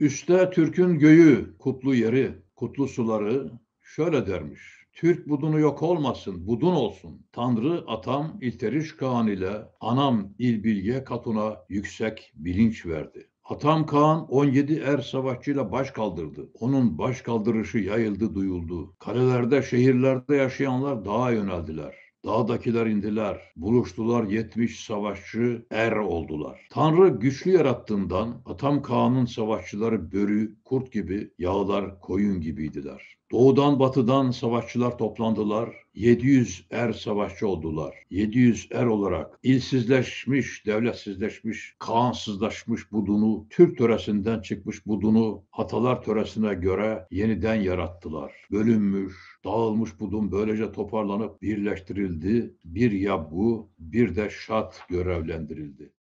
Üste Türk'ün göğü, kutlu yeri, kutlu suları şöyle dermiş. Türk budunu yok olmasın, budun olsun. Tanrı atam İlteriş Kağan ile anam İlbilge Katun'a yüksek bilinç verdi. Atam Kağan 17 er savaşçıyla baş kaldırdı. Onun baş kaldırışı yayıldı duyuldu. Kalelerde, şehirlerde yaşayanlar dağa yöneldiler. Dağdakiler indiler, buluştular yetmiş savaşçı er oldular. Tanrı güçlü yarattığından Atam Kağan'ın savaşçıları börü, kurt gibi, yağlar koyun gibiydiler. Doğudan batıdan savaşçılar toplandılar, 700 er savaşçı oldular. 700 er olarak ilsizleşmiş, devletsizleşmiş, kağansızlaşmış budunu, Türk töresinden çıkmış budunu hatalar töresine göre yeniden yarattılar. Bölünmüş, dağılmış budun böylece toparlanıp birleştirildi. Bir yabgu, bir de şat görevlendirildi.